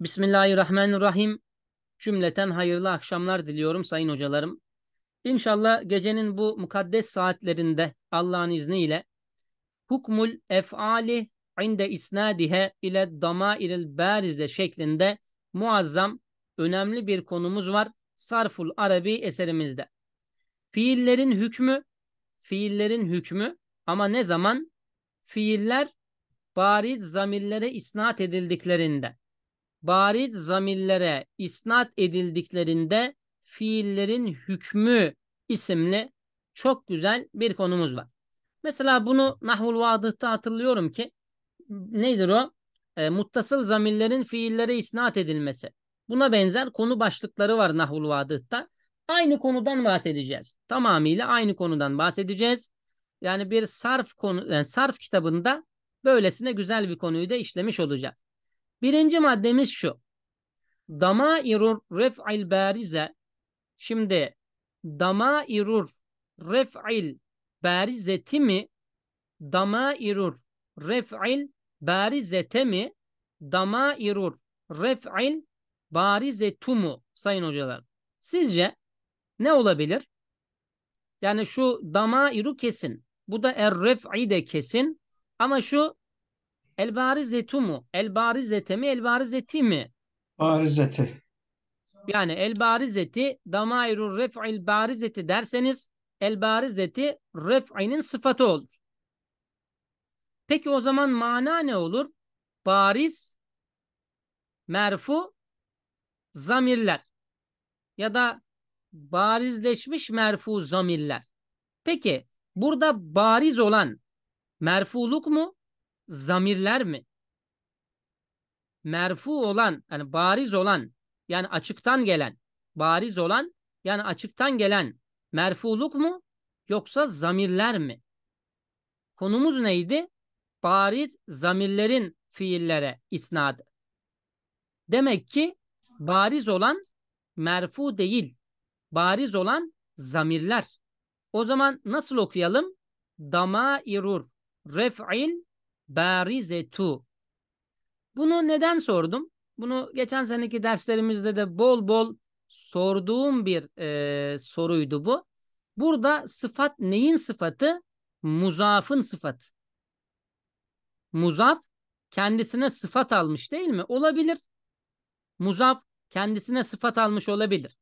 Bismillahirrahmanirrahim. Cümleten hayırlı akşamlar diliyorum sayın hocalarım. İnşallah gecenin bu mukaddes saatlerinde Allah'ın izniyle hukmul ef'ali inde isnadihe ile damairil barize şeklinde muazzam önemli bir konumuz var. Sarful Arabi eserimizde. Fiillerin hükmü, fiillerin hükmü ama ne zaman? Fiiller bariz zamirlere isnat edildiklerinde bariz zamillere isnat edildiklerinde fiillerin hükmü isimli çok güzel bir konumuz var. Mesela bunu Nahvul Vadıh'ta hatırlıyorum ki nedir o? E, muttasıl zamillerin fiillere isnat edilmesi. Buna benzer konu başlıkları var Nahvul Vadıh'ta. Aynı konudan bahsedeceğiz. Tamamıyla aynı konudan bahsedeceğiz. Yani bir sarf konu yani sarf kitabında böylesine güzel bir konuyu da işlemiş olacağız. Birinci maddemiz şu. dama irur ref'il barize. Şimdi dama irur ref'il barizeti mi? irur ref'il barizete mi? irur ref'il barizetu mu? Sayın hocalar. Sizce ne olabilir? Yani şu dama iru kesin. Bu da er ref'i de kesin. Ama şu El barizetu mu? El barizete mi? El barizeti mi? Barizeti. Yani el barizeti damairu ref'il barizeti derseniz el barizeti ref'inin sıfatı olur. Peki o zaman mana ne olur? Bariz, merfu, zamirler ya da barizleşmiş merfu zamirler. Peki burada bariz olan merfuluk mu? zamirler mi? Merfu olan, yani bariz olan, yani açıktan gelen, bariz olan, yani açıktan gelen merfuluk mu? Yoksa zamirler mi? Konumuz neydi? Bariz zamirlerin fiillere isnadı. Demek ki bariz olan merfu değil. Bariz olan zamirler. O zaman nasıl okuyalım? Damairur ref'il barizetu. Bunu neden sordum? Bunu geçen seneki derslerimizde de bol bol sorduğum bir e, soruydu bu. Burada sıfat neyin sıfatı? Muzafın sıfatı. Muzaf kendisine sıfat almış değil mi? Olabilir. Muzaf kendisine sıfat almış olabilir.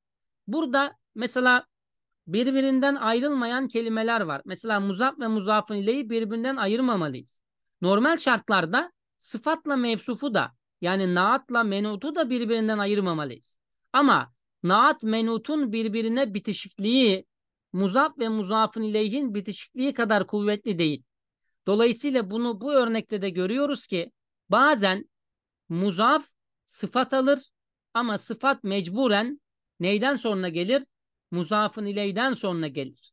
Burada mesela birbirinden ayrılmayan kelimeler var. Mesela muzaf ve muzafın ileyi birbirinden ayırmamalıyız. Normal şartlarda sıfatla mevsufu da yani naatla menutu da birbirinden ayırmamalıyız. Ama naat menutun birbirine bitişikliği muzaf ve muzafın ileyhin bitişikliği kadar kuvvetli değil. Dolayısıyla bunu bu örnekte de görüyoruz ki bazen muzaf sıfat alır ama sıfat mecburen neyden sonra gelir? Muzafın ileyden sonra gelir.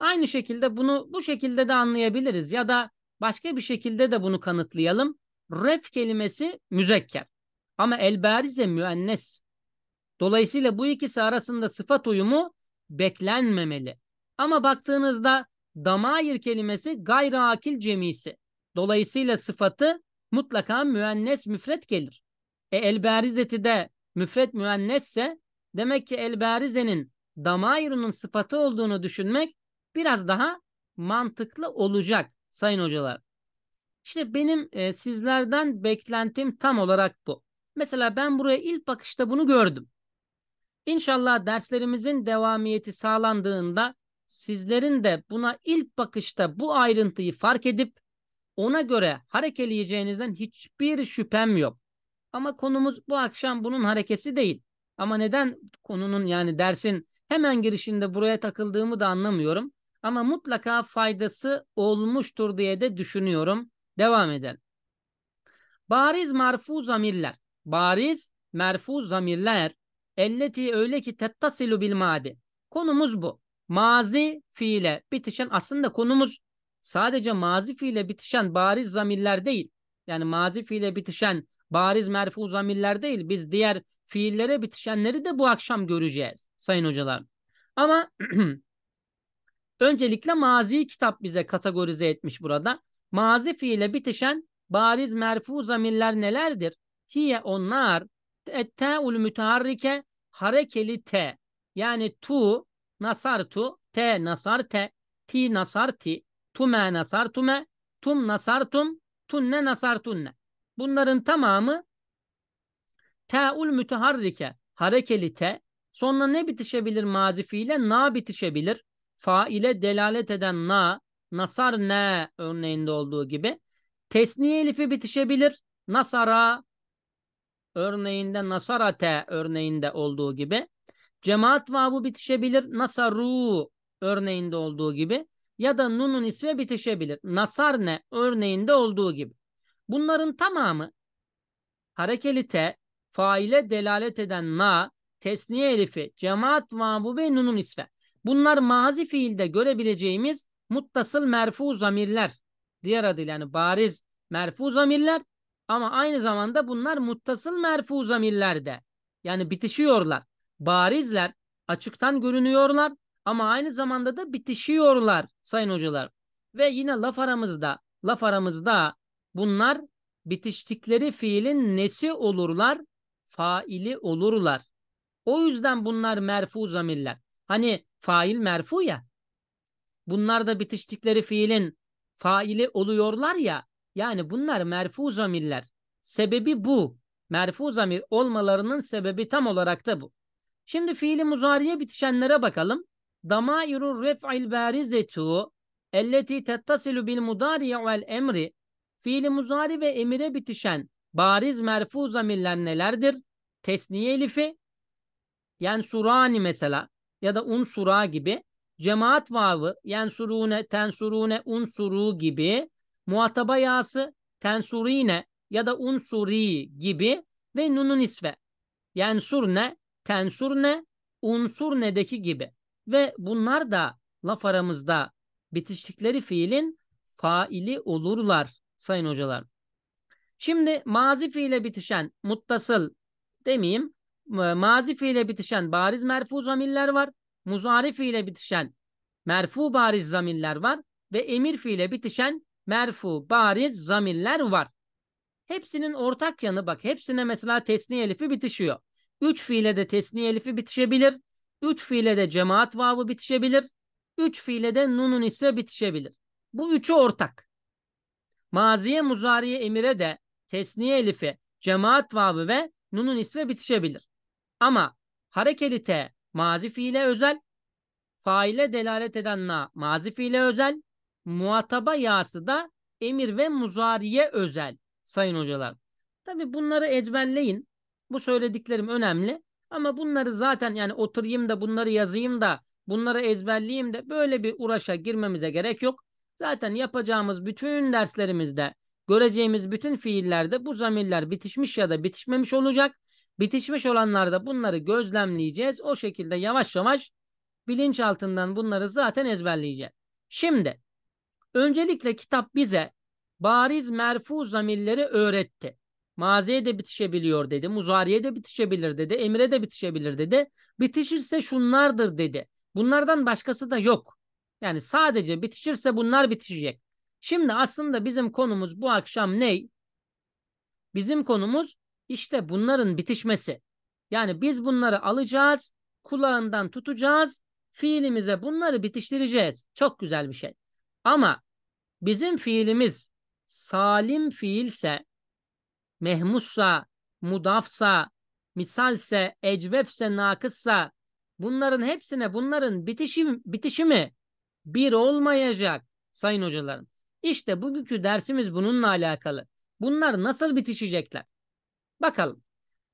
Aynı şekilde bunu bu şekilde de anlayabiliriz ya da Başka bir şekilde de bunu kanıtlayalım. Ref kelimesi müzekker. Ama elberize müennes. Dolayısıyla bu ikisi arasında sıfat uyumu beklenmemeli. Ama baktığınızda damayir kelimesi gayri akil cemisi. Dolayısıyla sıfatı mutlaka müennes müfret gelir. E elbarizeti de müfret müennesse demek ki elberizenin damayirunun sıfatı olduğunu düşünmek biraz daha mantıklı olacak sayın hocalar. İşte benim e, sizlerden beklentim tam olarak bu. Mesela ben buraya ilk bakışta bunu gördüm. İnşallah derslerimizin devamiyeti sağlandığında sizlerin de buna ilk bakışta bu ayrıntıyı fark edip ona göre harekeleyeceğinizden hiçbir şüphem yok. Ama konumuz bu akşam bunun harekesi değil. Ama neden konunun yani dersin hemen girişinde buraya takıldığımı da anlamıyorum. Ama mutlaka faydası olmuştur diye de düşünüyorum. Devam edelim. Bariz marfu zamirler. Bariz merfu zamirler. Elleti öyle ki tettasilu bil madi. Konumuz bu. Mazi fiile bitişen aslında konumuz sadece mazi fiile bitişen bariz zamirler değil. Yani mazi fiile bitişen bariz merfu zamirler değil. Biz diğer fiillere bitişenleri de bu akşam göreceğiz sayın hocalar. Ama Öncelikle mazi kitap bize kategorize etmiş burada. Mazi fiile bitişen bariz merfu zamirler nelerdir? Hiye onlar ette'ul müteharrike harekeli te. Yani tu nasar tu, te nasar te, ti nasar ti, tume nasar tume, tum nasar tum, tunne nasar tunne. Bunların tamamı te'ul müteharrike harekeli te. Sonra ne bitişebilir mazi fiile? Na bitişebilir faile delalet eden na, nasar ne örneğinde olduğu gibi tesniye elifi bitişebilir. Nasara örneğinde nasarate örneğinde olduğu gibi cemaat vavu bitişebilir. Nasaru örneğinde olduğu gibi ya da nunun isme bitişebilir. nasar Nasarne örneğinde olduğu gibi. Bunların tamamı harekeli te, faile delalet eden na, tesniye elifi, cemaat vavu ve nunun isme. Bunlar mazi fiilde görebileceğimiz muttasıl merfu zamirler. Diğer adıyla yani bariz merfu zamirler ama aynı zamanda bunlar muttasıl merfu zamirler de. Yani bitişiyorlar. Barizler açıktan görünüyorlar ama aynı zamanda da bitişiyorlar sayın hocalar. Ve yine laf aramızda, laf aramızda bunlar bitiştikleri fiilin nesi olurlar? Faili olurlar. O yüzden bunlar merfu zamirler. Hani fail merfu ya. Bunlar da bitiştikleri fiilin faili oluyorlar ya. Yani bunlar merfu zamirler. Sebebi bu. Merfu zamir olmalarının sebebi tam olarak da bu. Şimdi fiili muzariye bitişenlere bakalım. Damairu ref'il barizetu elleti tettasilu bil mudari vel emri fiili muzari ve emire bitişen bariz merfu zamirler nelerdir? Tesniye elifi yani surani mesela ya da unsura gibi cemaat vavı yensurune, tensurune, unsuru gibi muhataba yası tensurine ya da unsuri gibi ve nunun isve yensurne, tensurne, unsurnedeki gibi ve bunlar da laf aramızda bitiştikleri fiilin faili olurlar sayın hocalar. Şimdi mazi fiile bitişen muttasıl demeyeyim ee, mazi fiile bitişen bariz merfu zamiller var. Muzari fiile bitişen merfu bariz zamiller var. Ve emir fiile bitişen merfu bariz zamiller var. Hepsinin ortak yanı bak hepsine mesela tesniye elifi bitişiyor. Üç fiile de tesniye elifi bitişebilir. Üç fiile de cemaat vavı bitişebilir. Üç fiile de nunun ise bitişebilir. Bu üçü ortak. Maziye muzariye emire de tesniye elifi, cemaat vavı ve nunun ismi bitişebilir. Ama harekeli te mazi fiile özel, faile delalet eden na mazi fiile özel, muhataba yası da emir ve muzariye özel sayın hocalar. Tabi bunları ezberleyin. Bu söylediklerim önemli. Ama bunları zaten yani oturayım da bunları yazayım da bunları ezberleyeyim de böyle bir uğraşa girmemize gerek yok. Zaten yapacağımız bütün derslerimizde göreceğimiz bütün fiillerde bu zamirler bitişmiş ya da bitişmemiş olacak. Bitişmiş olanlarda bunları gözlemleyeceğiz. O şekilde yavaş yavaş bilinç altından bunları zaten ezberleyeceğiz. Şimdi öncelikle kitap bize bariz merfu zamirleri öğretti. Maziye de bitişebiliyor dedi. Muzariye de bitişebilir dedi. Emre de bitişebilir dedi. Bitişirse şunlardır dedi. Bunlardan başkası da yok. Yani sadece bitişirse bunlar bitişecek. Şimdi aslında bizim konumuz bu akşam ne? Bizim konumuz işte bunların bitişmesi. Yani biz bunları alacağız, kulağından tutacağız, fiilimize bunları bitiştireceğiz. Çok güzel bir şey. Ama bizim fiilimiz salim fiilse, mehmussa, mudafsa, misalse, ecvepse, nakıssa bunların hepsine bunların bitişim, bitişimi bir olmayacak sayın hocalarım. İşte bugünkü dersimiz bununla alakalı. Bunlar nasıl bitişecekler? Bakalım.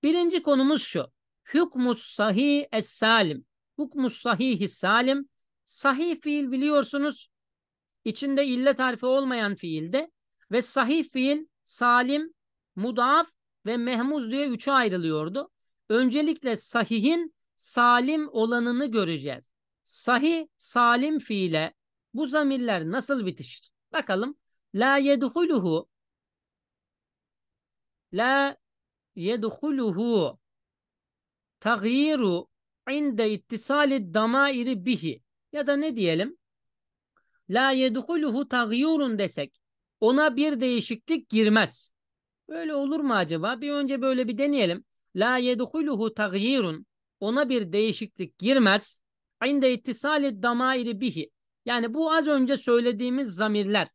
Birinci konumuz şu. Hükmus sahih es salim. Hükmus sahihi salim. Sahih fiil biliyorsunuz. İçinde ille harfi olmayan fiilde ve sahih fiil salim, mudaf ve mehmuz diye üçe ayrılıyordu. Öncelikle sahihin salim olanını göreceğiz. Sahih, salim fiile bu zamirler nasıl bitişir? Bakalım. La yedhuluhu La yedhuluhu tagyiru inde ittisali damairi bihi ya da ne diyelim la yedhuluhu tagyurun desek ona bir değişiklik girmez. Böyle olur mu acaba? Bir önce böyle bir deneyelim. La yedhuluhu tagyirun ona bir değişiklik girmez. İnde ittisali damairi bihi. Yani bu az önce söylediğimiz zamirler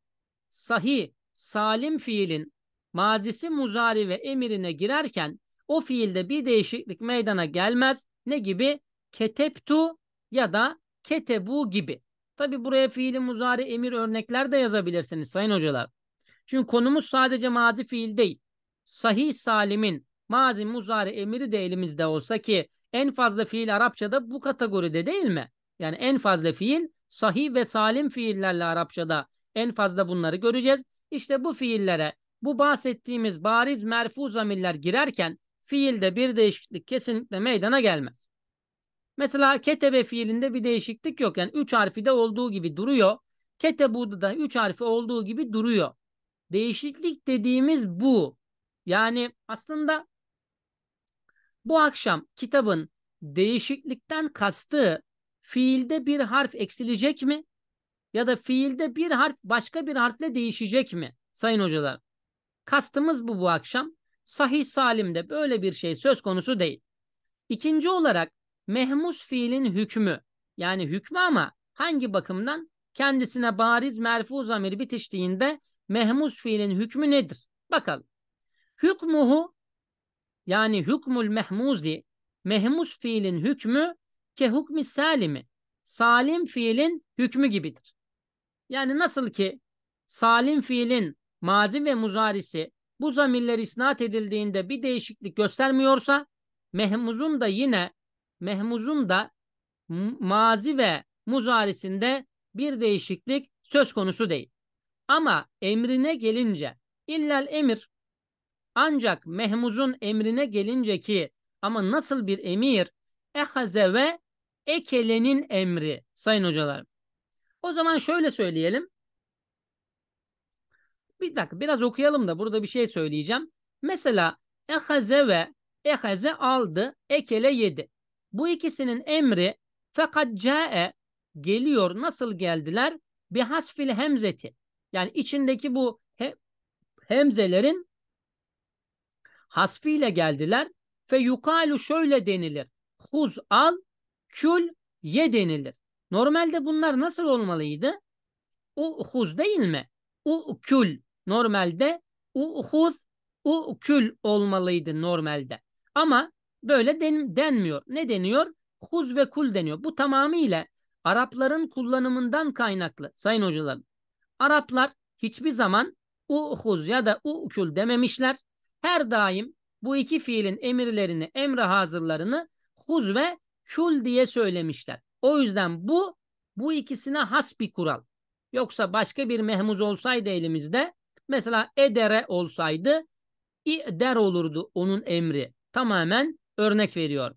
sahi, salim fiilin mazisi muzari ve emirine girerken o fiilde bir değişiklik meydana gelmez. Ne gibi? Keteptu ya da ketebu gibi. Tabi buraya fiili muzari emir örnekler de yazabilirsiniz sayın hocalar. Çünkü konumuz sadece mazi fiil değil. Sahih salimin mazi muzari emiri de elimizde olsa ki en fazla fiil Arapçada bu kategoride değil mi? Yani en fazla fiil sahih ve salim fiillerle Arapçada en fazla bunları göreceğiz. İşte bu fiillere bu bahsettiğimiz bariz merfu zamirler girerken fiilde bir değişiklik kesinlikle meydana gelmez. Mesela ketebe fiilinde bir değişiklik yok. Yani 3 harfi de olduğu gibi duruyor. Ketebu'da da 3 harfi olduğu gibi duruyor. Değişiklik dediğimiz bu. Yani aslında bu akşam kitabın değişiklikten kastı fiilde bir harf eksilecek mi? Ya da fiilde bir harf başka bir harfle değişecek mi? Sayın hocalar. Kastımız bu bu akşam. Sahih salimde böyle bir şey söz konusu değil. İkinci olarak mehmus fiilin hükmü yani hükmü ama hangi bakımdan kendisine bariz merfu zamir bitiştiğinde mehmus fiilin hükmü nedir? Bakalım. Hükmuhu yani hükmül mehmuzi mehmus fiilin hükmü ke hükmü salimi salim fiilin hükmü gibidir. Yani nasıl ki salim fiilin mazi ve muzarisi bu zamirler isnat edildiğinde bir değişiklik göstermiyorsa mehmuzun da yine mehmuzun da mazi ve muzarisinde bir değişiklik söz konusu değil. Ama emrine gelince illel emir ancak mehmuzun emrine gelince ki ama nasıl bir emir? Ehaze ve ekelenin emri sayın hocalarım. O zaman şöyle söyleyelim. Bir dakika biraz okuyalım da burada bir şey söyleyeceğim. Mesela ehaze ve ehaze aldı, ekele yedi. Bu ikisinin emri fakat cae geliyor. Nasıl geldiler? Bir hasfil hemzeti. Yani içindeki bu he, hemzelerin hasfiyle geldiler. Fe yukalu şöyle denilir. Huz al, kül ye denilir. Normalde bunlar nasıl olmalıydı? U huz değil mi? U kül Normalde uhuz ukül olmalıydı normalde. Ama böyle den, denmiyor. Ne deniyor? Huz ve kul deniyor. Bu tamamıyla Arapların kullanımından kaynaklı sayın hocalarım. Araplar hiçbir zaman uhuz ya da ukül dememişler. Her daim bu iki fiilin emirlerini, emre hazırlarını huz ve kül diye söylemişler. O yüzden bu bu ikisine has bir kural. Yoksa başka bir mehmuz olsaydı elimizde Mesela edere olsaydı der olurdu onun emri. Tamamen örnek veriyor.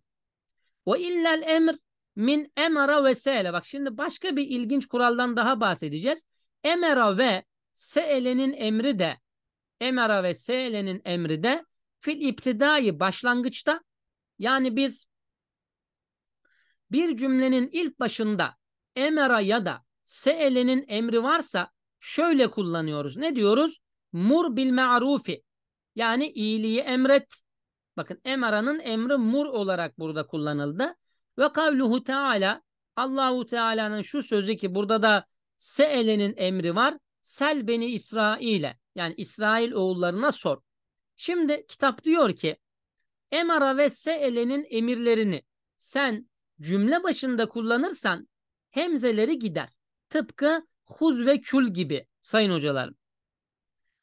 Ve illel emr min emara ve se'le. Bak şimdi başka bir ilginç kuraldan daha bahsedeceğiz. Emera ve se'lenin emri de emera ve se'lenin emri de fil iptidai başlangıçta yani biz bir cümlenin ilk başında emera ya da se'lenin emri varsa şöyle kullanıyoruz. Ne diyoruz? Mur bil ma'rufi. Yani iyiliği emret. Bakın emaranın emri mur olarak burada kullanıldı. Ve kavluhu teala Allahu Teala'nın şu sözü ki burada da Se'ele'nin emri var. Sel beni İsrail'e yani İsrail oğullarına sor. Şimdi kitap diyor ki Emara ve Se'ele'nin emirlerini sen cümle başında kullanırsan hemzeleri gider. Tıpkı huz ve kül gibi sayın hocalarım.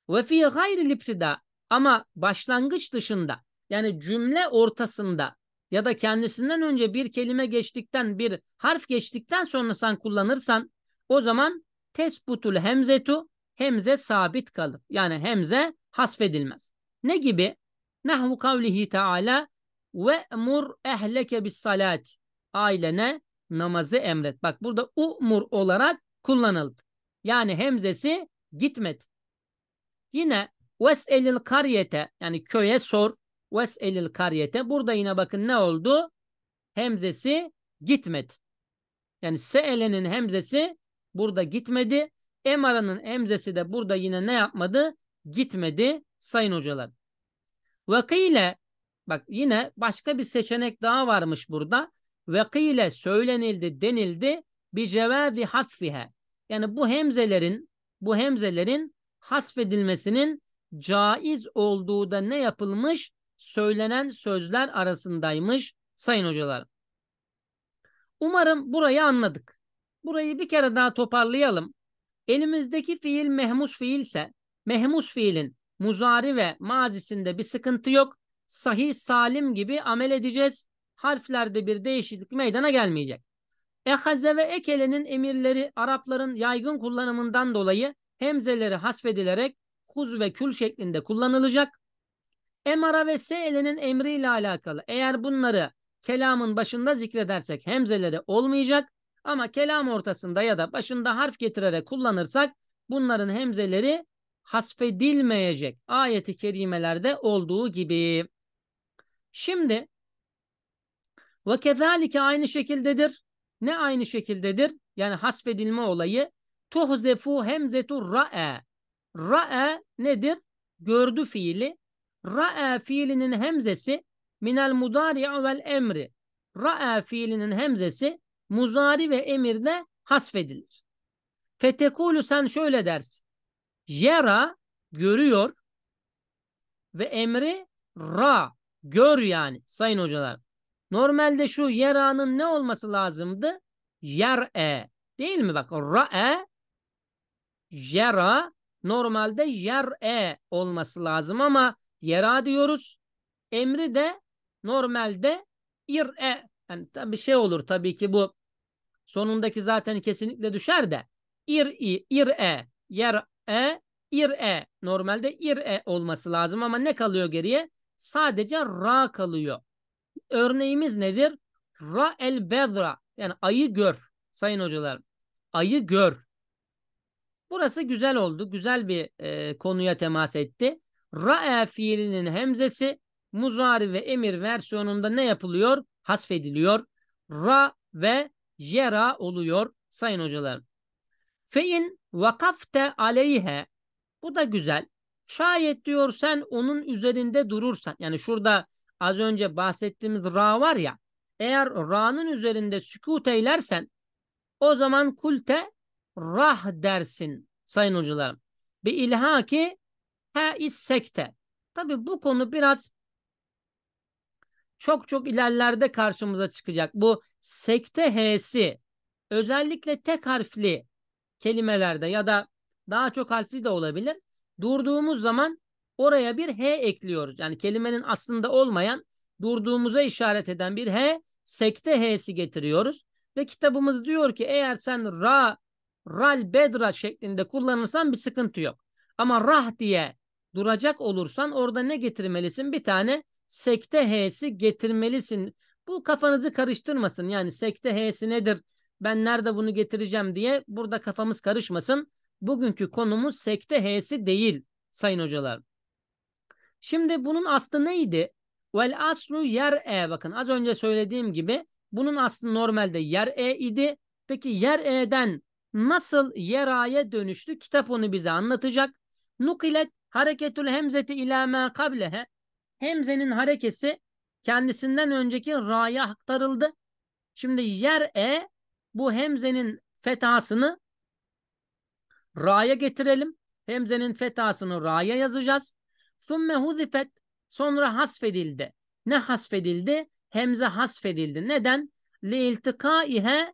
Ve fi gayril iptida ama başlangıç dışında yani cümle ortasında ya da kendisinden önce bir kelime geçtikten bir harf geçtikten sonra sen kullanırsan o zaman tesbutul hemzetu hemze sabit kalır. Yani hemze hasfedilmez. Ne gibi? Nahvu kavlihi teala ve mur ehleke bis salat. Ailene namazı emret. Bak burada umur olarak kullanıldı. Yani hemzesi gitmedi. Yine elil kariyete yani köye sor. elil kariyete. Burada yine bakın ne oldu? Hemzesi gitmedi. Yani seelenin hemzesi burada gitmedi. Emara'nın hemzesi de burada yine ne yapmadı? Gitmedi sayın hocalar. Vakile bak yine başka bir seçenek daha varmış burada. Vakile söylenildi denildi bi cevazi hasfihe. Yani bu hemzelerin bu hemzelerin hasfedilmesinin caiz olduğu da ne yapılmış? Söylenen sözler arasındaymış sayın hocalar. Umarım burayı anladık. Burayı bir kere daha toparlayalım. Elimizdeki fiil mehmus fiilse mehmus fiilin muzari ve mazisinde bir sıkıntı yok. Sahih salim gibi amel edeceğiz. Harflerde bir değişiklik meydana gelmeyecek. Ehaze ve ekelenin emirleri Arapların yaygın kullanımından dolayı hemzeleri hasfedilerek huz ve kül şeklinde kullanılacak. Emara ve se'elenin emriyle alakalı. Eğer bunları kelamın başında zikredersek hemzeleri olmayacak ama kelam ortasında ya da başında harf getirerek kullanırsak bunların hemzeleri hasfedilmeyecek. Ayeti kerimelerde olduğu gibi. Şimdi ve kezalike aynı şekildedir. Ne aynı şekildedir? Yani hasfedilme olayı Tuhzefu hemzetu ra'e. Ra'e nedir? Gördü fiili. Ra'e fiilinin hemzesi minel mudari'a vel emri. Ra'e fiilinin hemzesi muzari ve emirde hasfedilir. Fetekulu sen şöyle dersin. Yera görüyor ve emri ra gör yani sayın hocalar. Normalde şu yera'nın ne olması lazımdı? Yer'e değil mi bak ra'e Jera normalde yer'e olması lazım ama yera diyoruz. Emri de normalde ir'e. Yani tabi şey olur tabii ki bu sonundaki zaten kesinlikle düşer de ir'i, ir'e, yer'e, ir'e. Normalde ir'e olması lazım ama ne kalıyor geriye? Sadece ra kalıyor. Örneğimiz nedir? Ra el bedra yani ayı gör sayın hocalar Ayı gör. Burası güzel oldu. Güzel bir e, konuya temas etti. Ra'e fiilinin hemzesi muzari ve emir versiyonunda ne yapılıyor? Hasfediliyor. Ra ve yera oluyor sayın hocalarım. Fein vakafte aleyhe. Bu da güzel. Şayet diyor sen onun üzerinde durursan. Yani şurada az önce bahsettiğimiz ra var ya. Eğer ra'nın üzerinde sükut eylersen o zaman kulte rah dersin sayın hocalarım. Bi ilhaki he issekte. Tabi bu konu biraz çok çok ilerlerde karşımıza çıkacak. Bu sekte h'si özellikle tek harfli kelimelerde ya da daha çok harfli de olabilir. Durduğumuz zaman oraya bir H ekliyoruz. Yani kelimenin aslında olmayan durduğumuza işaret eden bir H sekte H'si getiriyoruz. Ve kitabımız diyor ki eğer sen ra ral bedra şeklinde kullanırsan bir sıkıntı yok. Ama rah diye duracak olursan orada ne getirmelisin? Bir tane sekte h'si getirmelisin. Bu kafanızı karıştırmasın. Yani sekte h'si nedir? Ben nerede bunu getireceğim diye burada kafamız karışmasın. Bugünkü konumuz sekte h'si değil sayın hocalar. Şimdi bunun aslı neydi? Vel aslu yer e bakın az önce söylediğim gibi bunun aslı normalde yer e idi. Peki yer e'den nasıl yeraya dönüştü? Kitap onu bize anlatacak. Nukilet hareketül hemzeti ila ma kablehe. Hemzenin harekesi kendisinden önceki ra'ya aktarıldı. Şimdi yer e bu hemzenin fetasını ra'ya getirelim. Hemzenin fetasını ra'ya yazacağız. Sümme huzifet sonra hasfedildi. Ne hasfedildi? Hemze hasfedildi. Neden? Li iltika ihe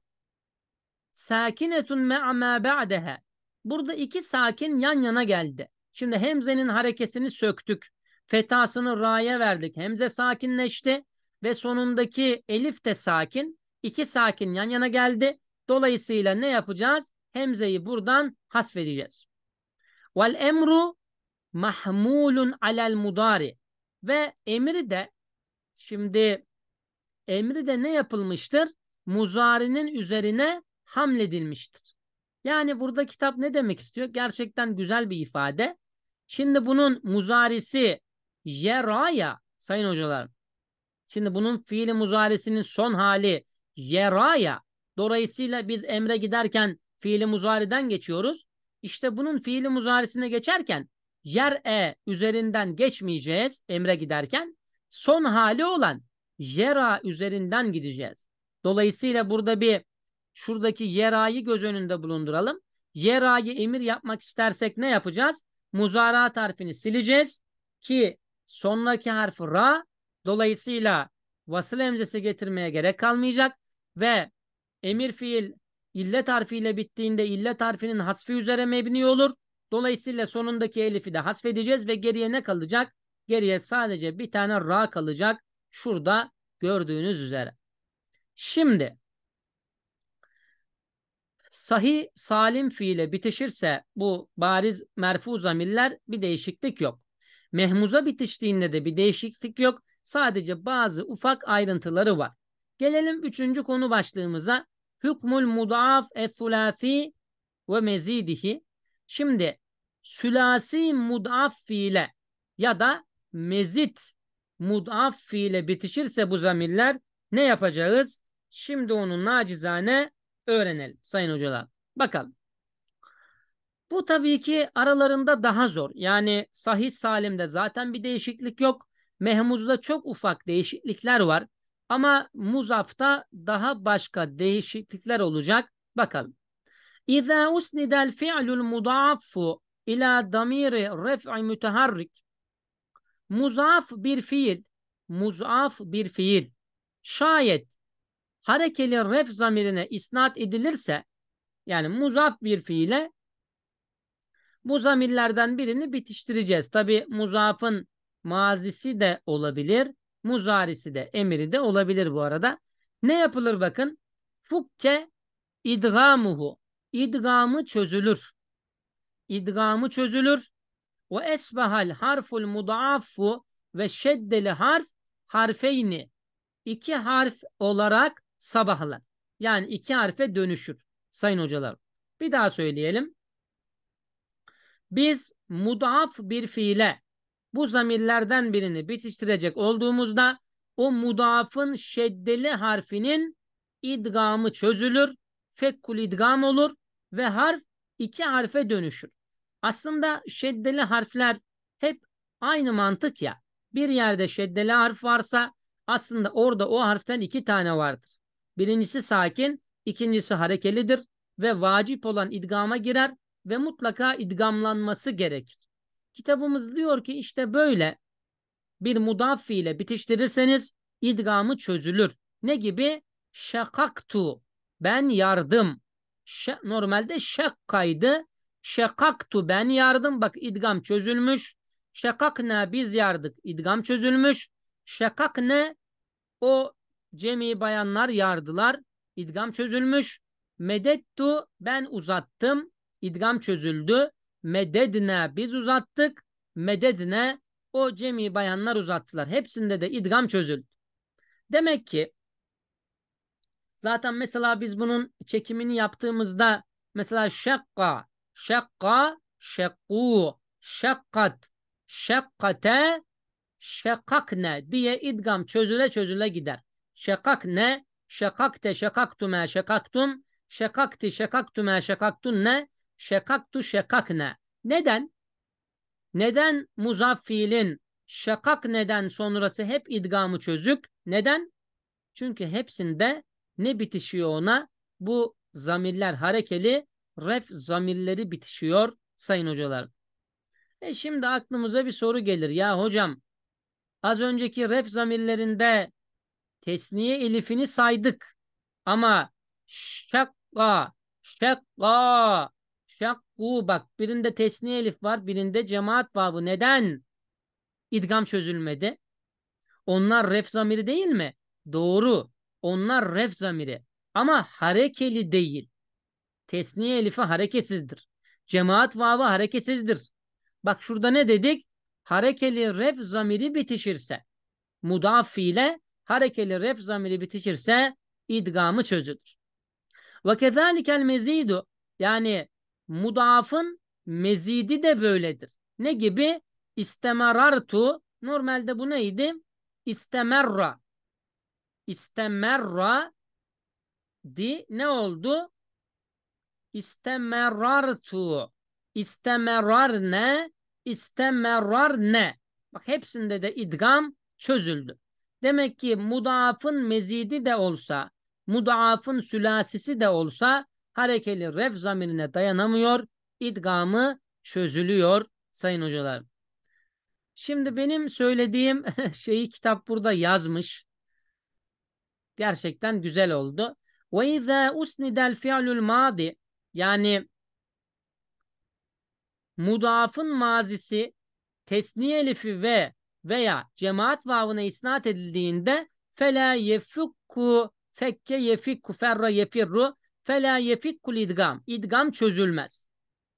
Sakinetun me'ama ba'deha. Burada iki sakin yan yana geldi. Şimdi Hemze'nin harekesini söktük. Fetasını ra'ya verdik. Hemze sakinleşti ve sonundaki elif de sakin. İki sakin yan yana geldi. Dolayısıyla ne yapacağız? Hemze'yi buradan hasfedeceğiz. Vel emru mahmulun alel mudari. Ve emri de şimdi emri de ne yapılmıştır? Muzari'nin üzerine hamledilmiştir. Yani burada kitap ne demek istiyor? Gerçekten güzel bir ifade. Şimdi bunun muzarisi yeraya sayın hocalarım. Şimdi bunun fiili muzarisinin son hali yeraya. Dolayısıyla biz emre giderken fiili muzariden geçiyoruz. İşte bunun fiili muzarisine geçerken yer e üzerinden geçmeyeceğiz emre giderken. Son hali olan yera üzerinden gideceğiz. Dolayısıyla burada bir şuradaki yerayı göz önünde bulunduralım. Yerayı emir yapmak istersek ne yapacağız? Muzara harfini sileceğiz ki sonraki harf ra dolayısıyla vasıl emzesi getirmeye gerek kalmayacak ve emir fiil illet harfiyle bittiğinde illet harfinin hasfi üzere mebni olur. Dolayısıyla sonundaki elifi de hasfedeceğiz ve geriye ne kalacak? Geriye sadece bir tane ra kalacak. Şurada gördüğünüz üzere. Şimdi Sahi salim fiile bitişirse bu bariz merfu zamirler bir değişiklik yok. Mehmuza bitiştiğinde de bir değişiklik yok. Sadece bazı ufak ayrıntıları var. Gelelim üçüncü konu başlığımıza. Hükmül mudaf et-sülasi ve mezidihi. Şimdi sülasi mudaf fiile ya da mezit mudaf fiile bitişirse bu zamirler ne yapacağız? Şimdi onu nacizane öğrenelim sayın hocalar. Bakalım. Bu tabii ki aralarında daha zor. Yani sahih salimde zaten bir değişiklik yok. Mehmuz'da çok ufak değişiklikler var. Ama muzafta daha başka değişiklikler olacak. Bakalım. İza usnidel fi'lul mudaffu ila damiri ref'i müteharrik. Muzaf bir fiil. Muzaf bir fiil. Şayet harekeli ref zamirine isnat edilirse yani muzaf bir fiile bu zamirlerden birini bitiştireceğiz. Tabi muzafın mazisi de olabilir, muzarisi de emiri de olabilir bu arada. Ne yapılır bakın? Fukke idgamuhu. İdgamı çözülür. İdgamı çözülür. O esbahal harful mudaffu ve şeddeli harf harfeyni. iki harf olarak sabahlar. Yani iki harfe dönüşür sayın hocalar. Bir daha söyleyelim. Biz mudaf bir fiile bu zamirlerden birini bitiştirecek olduğumuzda o mudafın şeddeli harfinin idgamı çözülür. Fekkul idgam olur ve harf iki harfe dönüşür. Aslında şeddeli harfler hep aynı mantık ya. Bir yerde şeddeli harf varsa aslında orada o harften iki tane vardır. Birincisi sakin, ikincisi harekelidir ve vacip olan idgama girer ve mutlaka idgamlanması gerekir. Kitabımız diyor ki işte böyle bir mudaf ile bitiştirirseniz idgamı çözülür. Ne gibi? Şakaktu. Ben yardım. Şe, normalde şakkaydı. Şakaktu ben yardım. Bak idgam çözülmüş. Şakakna biz yardık. İdgam çözülmüş. Şakakne o Cemi bayanlar yardılar. İdgam çözülmüş. Medettu ben uzattım. İdgam çözüldü. Mededne biz uzattık. Mededne o cemi bayanlar uzattılar. Hepsinde de idgam çözüldü. Demek ki zaten mesela biz bunun çekimini yaptığımızda mesela şakka, şakka, şakku, şakkat, şakkate, şakakne diye idgam çözüle çözüle gider şakak ne? şakakte Şekakte şakakti şekaktum. şakaktun ne şakaktu şakak ne Neden? Neden muzaffilin şakak neden sonrası hep idgamı çözük? Neden? Çünkü hepsinde ne bitişiyor ona? Bu zamirler harekeli ref zamirleri bitişiyor sayın hocalar. E şimdi aklımıza bir soru gelir. Ya hocam az önceki ref zamirlerinde Tesniye elifini saydık. Ama şakka, şakka, şakku bak birinde tesniye elif var birinde cemaat babı. Neden? idgam çözülmedi. Onlar ref zamiri değil mi? Doğru. Onlar ref zamiri. Ama harekeli değil. Tesniye elifi hareketsizdir. Cemaat vavı hareketsizdir. Bak şurada ne dedik? Harekeli ref zamiri bitişirse mudaf ile harekeli ref zamiri bitişirse idgamı çözülür. Ve kezalikel mezidu yani mudafın mezidi de böyledir. Ne gibi? İstemerartu normalde bu neydi? İstemerra. İstemerra di ne oldu? İstemerartu. İstemerarne. İstemerarne. Bak hepsinde de idgam çözüldü. Demek ki mudafın mezidi de olsa, mudafın sülasisi de olsa harekeli ref zamirine dayanamıyor. İdgamı çözülüyor sayın hocalar. Şimdi benim söylediğim şeyi kitap burada yazmış. Gerçekten güzel oldu. Ve izâ usnidel fi'lül madi yani mudafın mazisi tesniye elifi ve veya cemaat vavına isnat edildiğinde fela yefukku fekke yefikku ferra yefirru fela yefikkul idgam. İdgam çözülmez.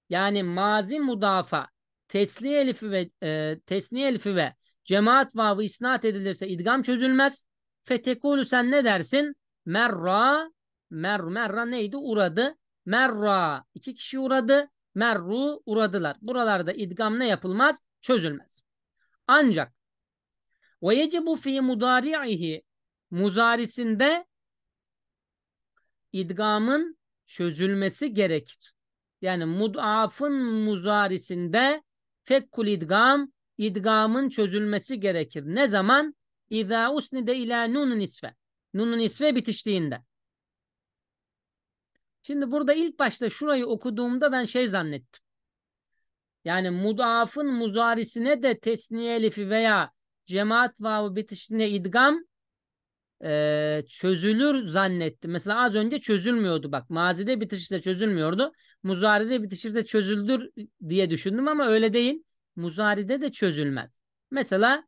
Yani mazi mudafa tesli elifi ve e, tesni elifi ve cemaat vavı isnat edilirse idgam çözülmez. Fetekulu sen ne dersin? Merra mer merra neydi? Uradı. Merra iki kişi uğradı. Merru uğradılar. Buralarda idgam ne yapılmaz? Çözülmez. Ancak ve yecebu fi mudari'ihi muzarisinde idgamın çözülmesi gerekir. Yani mudafın muzarisinde fekkul idgam idgamın çözülmesi gerekir. Ne zaman? İza usnide ila nunun isve. Nunun isve bitiştiğinde. Şimdi burada ilk başta şurayı okuduğumda ben şey zannettim. Yani mudafın muzarisine de tesniye elifi veya cemaat vavı bitişinde idgam e, çözülür zannetti. Mesela az önce çözülmüyordu bak. Mazide bitişirse çözülmüyordu. Muzaride bitişirse çözüldür diye düşündüm ama öyle değil. Muzaride de çözülmez. Mesela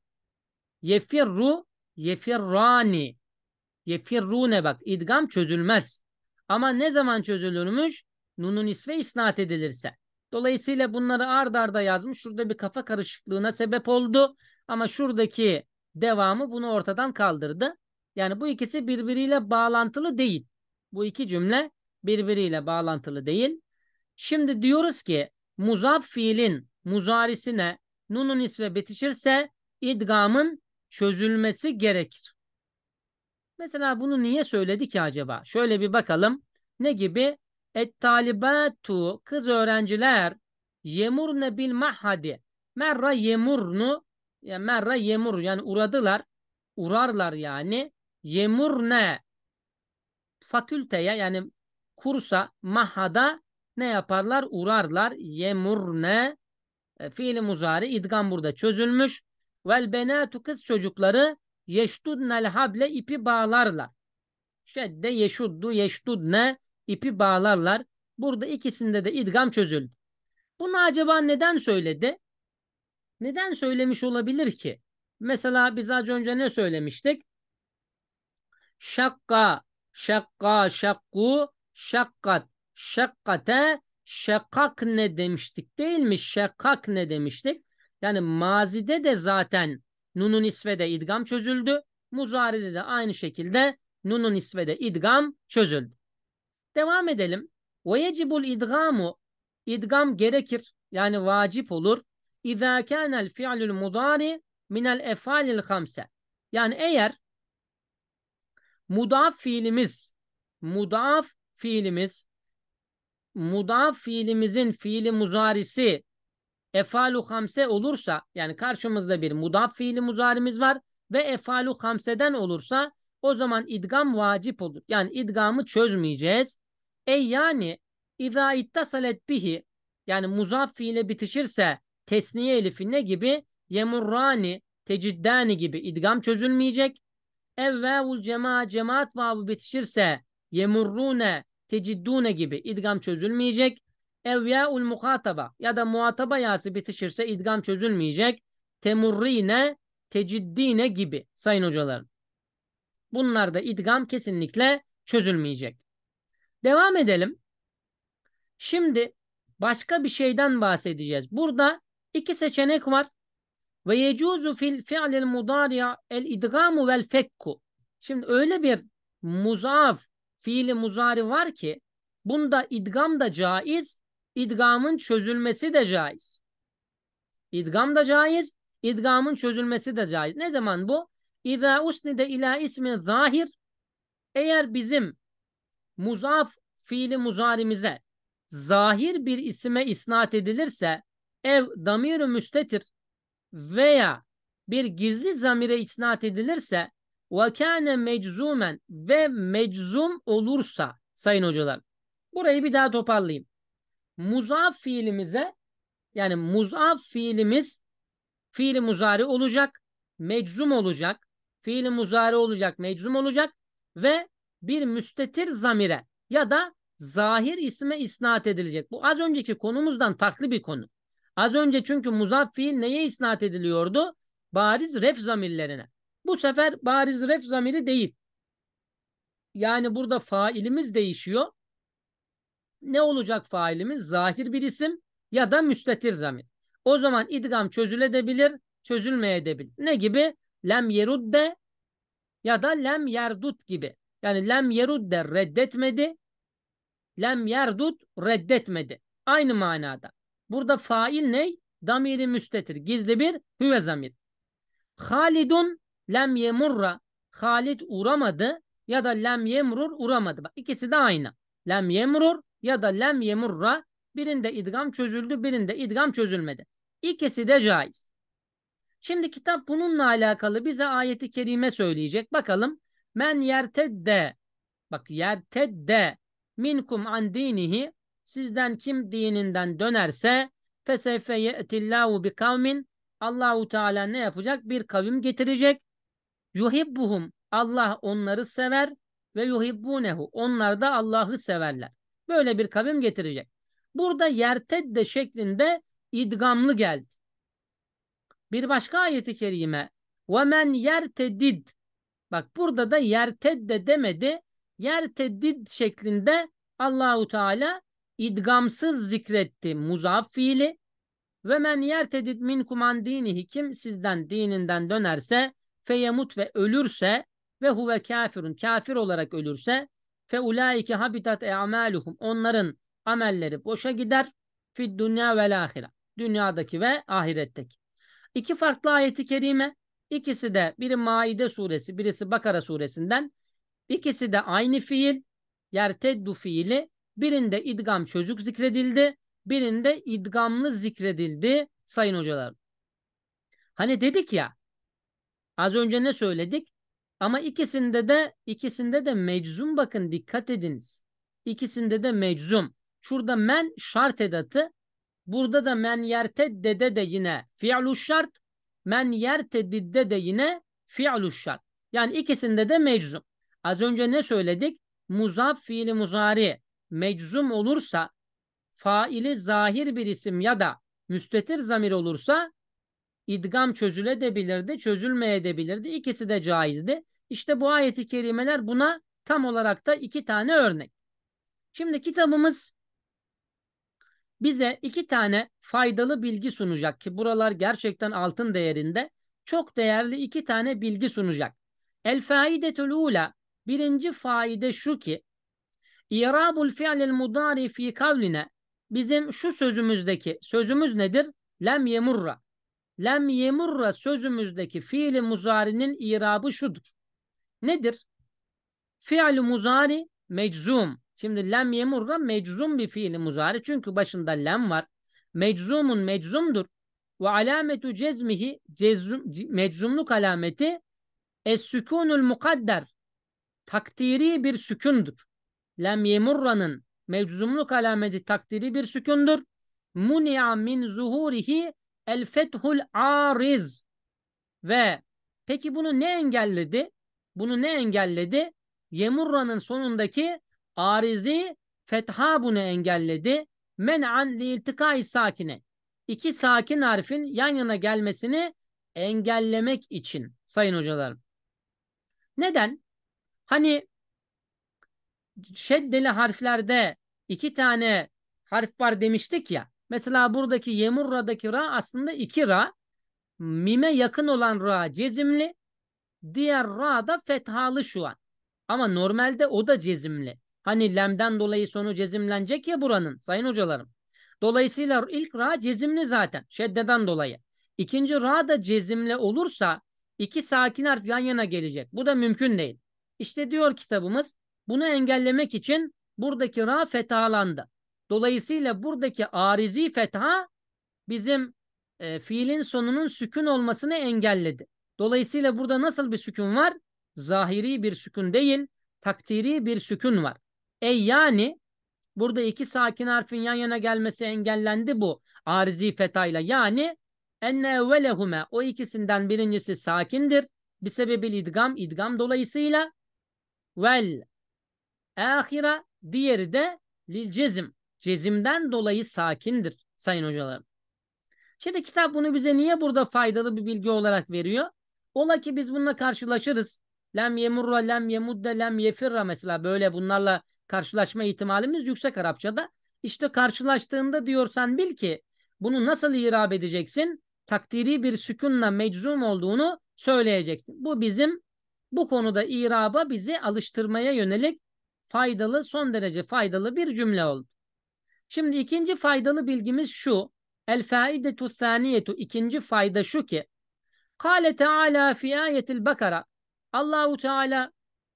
yefirru yefirrani ne bak idgam çözülmez. Ama ne zaman çözülürmüş? Nunun isve isnat edilirse. Dolayısıyla bunları ard arda yazmış. Şurada bir kafa karışıklığına sebep oldu. Ama şuradaki devamı bunu ortadan kaldırdı. Yani bu ikisi birbiriyle bağlantılı değil. Bu iki cümle birbiriyle bağlantılı değil. Şimdi diyoruz ki muzaf fiilin muzarisine nunun isve bitişirse idgamın çözülmesi gerekir. Mesela bunu niye söyledi ki acaba? Şöyle bir bakalım. Ne gibi? Et talibatu kız öğrenciler yemurne bil mahadi merra yemurnu yani merra yemur yani uğradılar. Urarlar yani. Yemur ne? Fakülteye yani kursa, mahada ne yaparlar? urarlar Yemur ne? E, fiili muzari idgam burada çözülmüş. Vel benatu kız çocukları yeştudnel hable ipi bağlarlar. Şedde yeşuddu yeştudne ipi bağlarlar. Burada ikisinde de idgam çözüldü. Bunu acaba neden söyledi? neden söylemiş olabilir ki? Mesela biz az önce ne söylemiştik? Şakka, şakka, şakku, şakkat, şakkate, şakak ne demiştik değil mi? Şakak ne demiştik? Yani mazide de zaten nunun isvede idgam çözüldü. Muzaride de aynı şekilde nunun isvede idgam çözüldü. Devam edelim. Ve yecibul idgamu idgam gerekir. Yani vacip olur. İza kânel fi'lül mudari minel efalil hamse. Yani eğer mudaf fiilimiz mudaf fiilimiz mudaf fiilimizin fiili muzarisi efalu hamse olursa yani karşımızda bir mudaf fiili muzarimiz var ve efalu hamseden olursa o zaman idgam vacip olur. Yani idgamı çözmeyeceğiz. E yani İza ittasalet bihi yani muzaf fiile bitişirse tesniye elifi ne gibi? Yemurrani, teciddani gibi idgam çözülmeyecek. Evvevul cemaat, cemaat vavı bitişirse yemurrune, teciddune gibi idgam çözülmeyecek. Evyaul mukataba ya da muhataba yası bitişirse idgam çözülmeyecek. Temurrine, teciddine gibi sayın hocalarım. Bunlarda idgam kesinlikle çözülmeyecek. Devam edelim. Şimdi başka bir şeyden bahsedeceğiz. Burada İki seçenek var. Ve yecuzu fil fi'lil mudari'a el idgamu vel fekku. Şimdi öyle bir muzaf fiili muzari var ki bunda idgam da caiz, idgamın çözülmesi de caiz. İdgam da caiz, idgamın çözülmesi de caiz. Ne zaman bu? İza usnide ila ismi zahir eğer bizim muzaf fiili muzarimize zahir bir isime isnat edilirse ev damiri müstetir veya bir gizli zamire isnat edilirse ve kâne meczumen ve meczum olursa sayın hocalar. Burayı bir daha toparlayayım. Muzaf fiilimize yani muzaf fiilimiz fiili muzari olacak, meczum olacak, fiili muzari olacak, meczum olacak ve bir müstetir zamire ya da zahir isme isnat edilecek. Bu az önceki konumuzdan farklı bir konu. Az önce çünkü muzaf fiil neye isnat ediliyordu? Bariz ref zamirlerine. Bu sefer bariz ref zamiri değil. Yani burada failimiz değişiyor. Ne olacak failimiz? Zahir bir isim ya da müstetir zamir. O zaman idgam çözülebilir, çözülmeyebilir. Ne gibi? Lem yerudde ya da lem yerdut gibi. Yani lem yerudde reddetmedi. Lem yerdut reddetmedi. Aynı manada. Burada fail ne? Damiri müstetir. Gizli bir hüve zamir. Halidun lem yemurra. Halid uğramadı ya da lem yemurur uğramadı. Bak ikisi de aynı. Lem yemurur ya da lem yemurra. Birinde idgam çözüldü, birinde idgam çözülmedi. İkisi de caiz. Şimdi kitap bununla alakalı bize ayeti kerime söyleyecek. Bakalım. Men yertedde bak yertedde minkum an dinihi Sizden kim dininden dönerse fesefe ye'tillahu bi kavmin Allahu Teala ne yapacak? Bir kavim getirecek. Yuhibbuhum Allah onları sever ve yuhibbunehu onlar da Allah'ı severler. Böyle bir kavim getirecek. Burada yertedde şeklinde idgamlı geldi. Bir başka ayeti kerime ve men yertedid bak burada da yertedde demedi yertedid şeklinde Allahu Teala idgamsız zikretti muzaf fiili ve men yertedid minkum an dinihi kim sizden dininden dönerse feyemut ve ölürse ve huve kafirun kafir olarak ölürse fe ulaike habitat e'maluhum onların amelleri boşa gider fid dünya ve ahira dünyadaki ve ahiretteki. iki farklı ayeti kerime ikisi de biri Maide suresi birisi Bakara suresinden ikisi de aynı fiil yerteddu fiili Birinde idgam çocuk zikredildi. Birinde idgamlı zikredildi sayın hocalar. Hani dedik ya az önce ne söyledik? Ama ikisinde de ikisinde de meczum bakın dikkat ediniz. İkisinde de meczum. Şurada men şart edatı. Burada da men yerte dede de yine fi'lu şart. Men yerte yerteddide de yine fi'lu şart. Yani ikisinde de meczum. Az önce ne söyledik? Muzaf fiili muzari meczum olursa faili zahir bir isim ya da müstetir zamir olursa idgam çözülebilirdi, çözülmeyebilirdi. İkisi de caizdi. İşte bu ayeti kerimeler buna tam olarak da iki tane örnek. Şimdi kitabımız bize iki tane faydalı bilgi sunacak ki buralar gerçekten altın değerinde. Çok değerli iki tane bilgi sunacak. El faidetül ula birinci faide şu ki İrabul fi'lil mudari fi kavline. Bizim şu sözümüzdeki sözümüz nedir? Lem yemurra. Lem yemurra sözümüzdeki fiili muzarinin irabı şudur. Nedir? Fiil muzari meczum. Şimdi lem yemurra meczum bir fiili muzari. Çünkü başında lem var. Meczumun meczumdur. Ve alametu cezmihi cezum, meczumluk alameti es sükunul mukadder. Takdiri bir sükundur lem yemurranın mevzumluk alameti takdiri bir sükundur. Muni'a min zuhurihi el fethul ariz. Ve peki bunu ne engelledi? Bunu ne engelledi? Yemurra'nın sonundaki arizi fetha bunu engelledi. Men'an li iltikai sakine. İki sakin harfin yan yana gelmesini engellemek için sayın hocalarım. Neden? Hani şeddeli harflerde iki tane harf var demiştik ya. Mesela buradaki yemurradaki ra aslında iki ra. Mime yakın olan ra cezimli. Diğer ra da fethalı şu an. Ama normalde o da cezimli. Hani lemden dolayı sonu cezimlenecek ya buranın sayın hocalarım. Dolayısıyla ilk ra cezimli zaten şeddeden dolayı. İkinci ra da cezimli olursa iki sakin harf yan yana gelecek. Bu da mümkün değil. İşte diyor kitabımız bunu engellemek için buradaki ra fethalandı. Dolayısıyla buradaki arizi fetha bizim e, fiilin sonunun sükun olmasını engelledi. Dolayısıyla burada nasıl bir sükun var? Zahiri bir sükun değil, takdiri bir sükun var. E yani burada iki sakin harfin yan yana gelmesi engellendi bu arizi fetayla. Yani enne evvelehume o ikisinden birincisi sakindir. Bir sebebi idgam, idgam dolayısıyla vel ahira diğeri de lil cezim. Cezimden dolayı sakindir sayın hocalarım. Şimdi kitap bunu bize niye burada faydalı bir bilgi olarak veriyor? Ola ki biz bununla karşılaşırız. Lem yemurra, lem yemudde, lem yefirra mesela böyle bunlarla karşılaşma ihtimalimiz yüksek Arapçada. İşte karşılaştığında diyorsan bil ki bunu nasıl irab edeceksin? Takdiri bir sükunla meczum olduğunu söyleyeceksin. Bu bizim bu konuda iraba bizi alıştırmaya yönelik faydalı, son derece faydalı bir cümle oldu. Şimdi ikinci faydalı bilgimiz şu. El faidetu saniyetu ikinci fayda şu ki Kale Teala fi ayetil Bakara Allahu Teala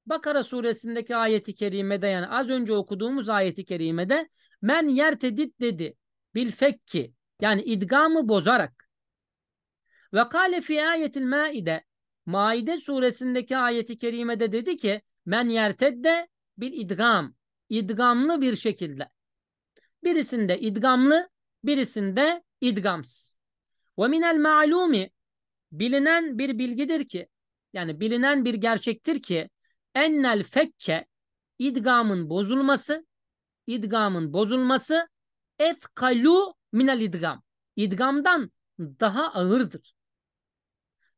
Bakara suresindeki ayeti kerimede yani az önce okuduğumuz ayeti kerimede men yertedit dedi bil fekki yani idgamı bozarak ve kale fi ayetil maide Maide suresindeki ayeti kerimede dedi ki men yertedde bir idgam. İdgamlı bir şekilde. Birisinde idgamlı, birisinde idgams. Ve minel ma'lumi bilinen bir bilgidir ki yani bilinen bir gerçektir ki ennel fekke idgamın bozulması idgamın bozulması etkalu minel idgam. idgamdan daha ağırdır.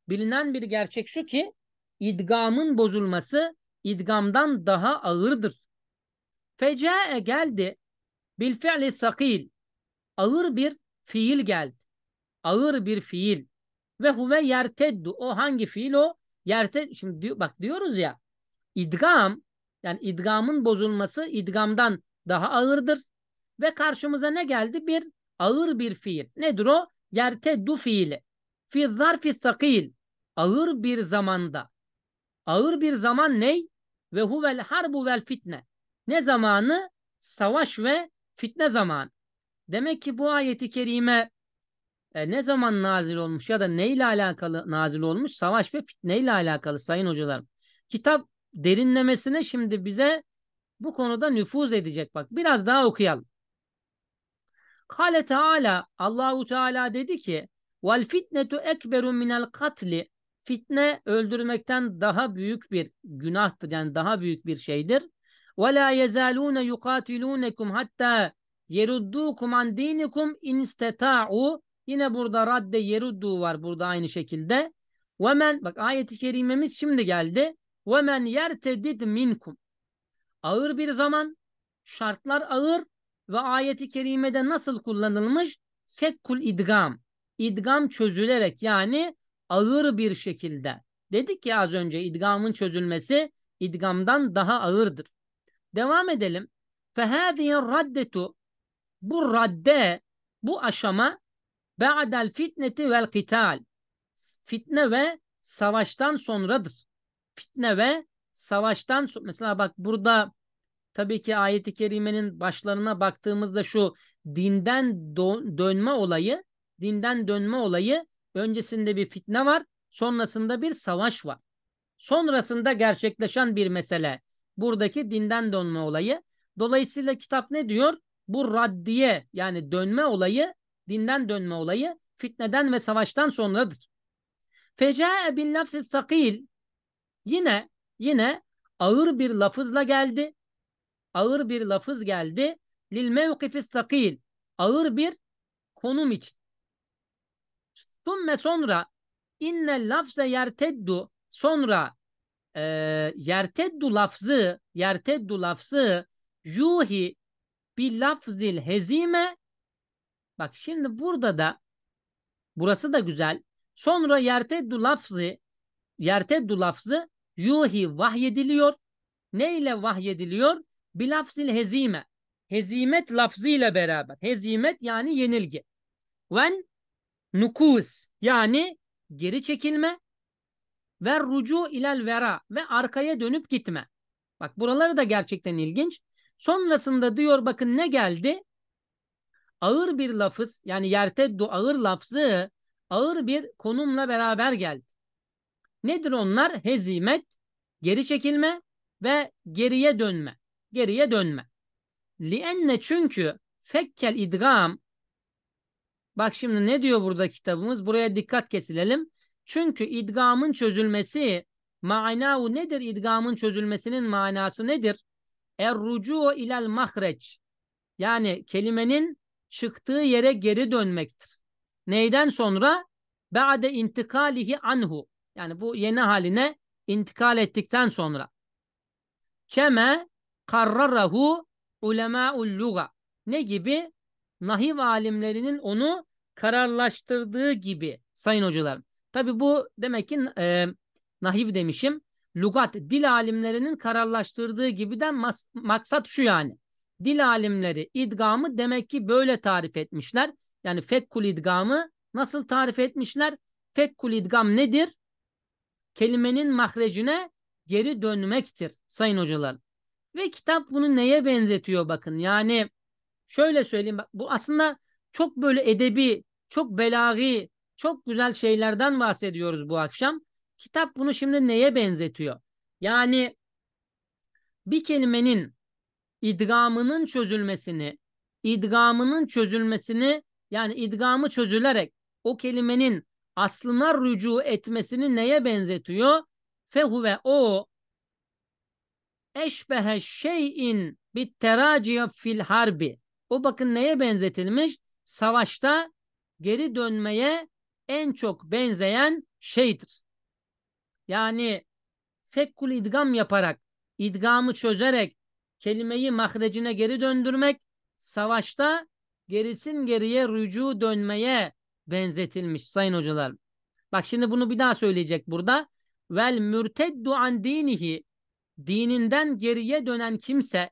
Bilinen bir gerçek şu ki idgamın bozulması idgamdan daha ağırdır. Fecae geldi bil fi'li sakil. Ağır bir fiil geldi. Ağır bir fiil. Ve huve yerteddu. O hangi fiil o? Yerted. Şimdi bak diyoruz ya. İdgam yani idgamın bozulması idgamdan daha ağırdır. Ve karşımıza ne geldi? Bir ağır bir fiil. Nedir o? Yerteddu fiili. Fi zarfi sakil. Ağır bir zamanda. Ağır bir zaman ney? Ve huvel harbu vel fitne. Ne zamanı? Savaş ve fitne zamanı. Demek ki bu ayeti kerime e, ne zaman nazil olmuş ya da neyle alakalı nazil olmuş? Savaş ve fitneyle alakalı sayın hocalarım. Kitap derinlemesine şimdi bize bu konuda nüfuz edecek. Bak biraz daha okuyalım. Kale Teala Allahu Teala dedi ki vel fitnetu ekberu minel katli Fitne öldürmekten daha büyük bir günahtır. Yani daha büyük bir şeydir. وَلَا يَزَالُونَ يُقَاتِلُونَكُمْ hatta يَرُدُّوكُمْ عَنْ دِينِكُمْ اِنْ Yine burada radde yeruddu var burada aynı şekilde. وَمَنْ Bak ayeti kerimemiz şimdi geldi. وَمَنْ يَرْتَدِدْ minkum. Ağır bir zaman, şartlar ağır ve ayeti kerimede nasıl kullanılmış? Fekkul idgam. İdgam çözülerek yani ağır bir şekilde. Dedik ya az önce idgamın çözülmesi idgamdan daha ağırdır. Devam edelim. فَهَذِيَ raddetu Bu radde, bu aşama بَعْدَ الْفِتْنَةِ وَالْقِتَالِ Fitne ve savaştan sonradır. Fitne ve savaştan sonra. Mesela bak burada tabii ki ayeti kerimenin başlarına baktığımızda şu dinden dönme olayı, dinden dönme olayı Öncesinde bir fitne var, sonrasında bir savaş var. Sonrasında gerçekleşen bir mesele. Buradaki dinden dönme olayı. Dolayısıyla kitap ne diyor? Bu raddiye yani dönme olayı, dinden dönme olayı fitneden ve savaştan sonradır. Fecae bin lafz sakil yine yine ağır bir lafızla geldi. Ağır bir lafız geldi. Lil mevkifi sakil ağır bir konum için. Thumme sonra inne lafze yerteddu sonra e, yerteddu lafzı yerteddu lafzı yuhi bi lafzil hezime bak şimdi burada da burası da güzel sonra yerteddu lafzı yerteddu lafzı yuhi vahyediliyor neyle vahyediliyor bi lafzil hezime hezimet lafzıyla beraber hezimet yani yenilgi when nukus yani geri çekilme ve rucu ilal vera ve arkaya dönüp gitme. Bak buraları da gerçekten ilginç. Sonrasında diyor bakın ne geldi? Ağır bir lafız yani yerteddu ağır lafzı ağır bir konumla beraber geldi. Nedir onlar? Hezimet, geri çekilme ve geriye dönme. Geriye dönme. Li enne çünkü fekkel idgam Bak şimdi ne diyor burada kitabımız? Buraya dikkat kesilelim. Çünkü idgamın çözülmesi manau nedir? İdgamın çözülmesinin manası nedir? Errucu ilal mahreç. Yani kelimenin çıktığı yere geri dönmektir. Neyden sonra? Ba'de intikalihi anhu. Yani bu yeni haline intikal ettikten sonra. Keme karrarahu ulema'ul luga. Ne gibi? nahiv alimlerinin onu kararlaştırdığı gibi sayın hocalar. Tabi bu demek ki e, nahiv demişim. Lugat dil alimlerinin kararlaştırdığı gibiden mas- maksat şu yani. Dil alimleri idgamı demek ki böyle tarif etmişler. Yani fekkul idgamı nasıl tarif etmişler? Fekkul idgam nedir? Kelimenin mahrecine geri dönmektir sayın hocalar. Ve kitap bunu neye benzetiyor bakın. Yani şöyle söyleyeyim bak bu aslında çok böyle edebi, çok belagi, çok güzel şeylerden bahsediyoruz bu akşam. Kitap bunu şimdi neye benzetiyor? Yani bir kelimenin idgamının çözülmesini, idgamının çözülmesini yani idgamı çözülerek o kelimenin aslına rücu etmesini neye benzetiyor? Fehu ve o eşbehe şeyin bir teraciye fil harbi. O bakın neye benzetilmiş? Savaşta geri dönmeye en çok benzeyen şeydir. Yani fekkul idgam yaparak, idgamı çözerek kelimeyi mahrecine geri döndürmek savaşta gerisin geriye rücu dönmeye benzetilmiş sayın hocalar. Bak şimdi bunu bir daha söyleyecek burada. Vel mürteddu an dinihi dininden geriye dönen kimse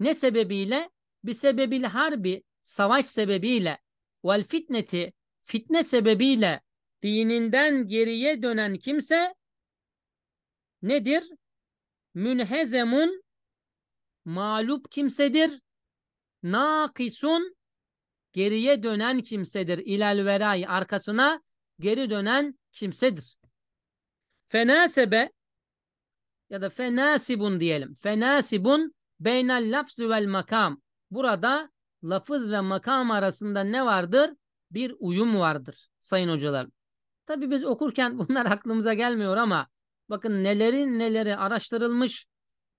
ne sebebiyle? bir bisebebil harbi savaş sebebiyle vel fitneti fitne sebebiyle dininden geriye dönen kimse nedir? Münhezemun mağlup kimsedir. Nakisun geriye dönen kimsedir. İlal veray arkasına geri dönen kimsedir. Fenasebe ya da fenasibun diyelim. Fenasibun beynel lafzü vel makam. Burada lafız ve makam arasında ne vardır? Bir uyum vardır sayın hocalar. Tabii biz okurken bunlar aklımıza gelmiyor ama bakın nelerin neleri araştırılmış,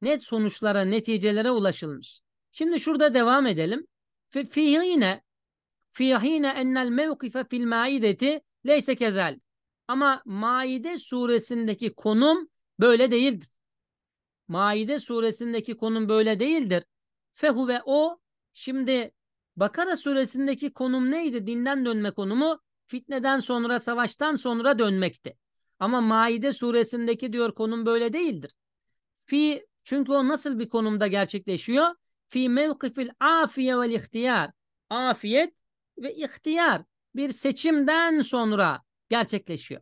net sonuçlara, neticelere ulaşılmış. Şimdi şurada devam edelim. Fihine fihine ennel mevkife fil maideti leyse kezel. Ama Maide suresindeki konum böyle değildir. Maide suresindeki konum böyle değildir. Fehu ve o Şimdi Bakara suresindeki konum neydi? Dinden dönme konumu fitneden sonra, savaştan sonra dönmekti. Ama Maide suresindeki diyor konum böyle değildir. Fi çünkü o nasıl bir konumda gerçekleşiyor? Fi mevkifil afiye vel ihtiyar. Afiyet ve ihtiyar bir seçimden sonra gerçekleşiyor.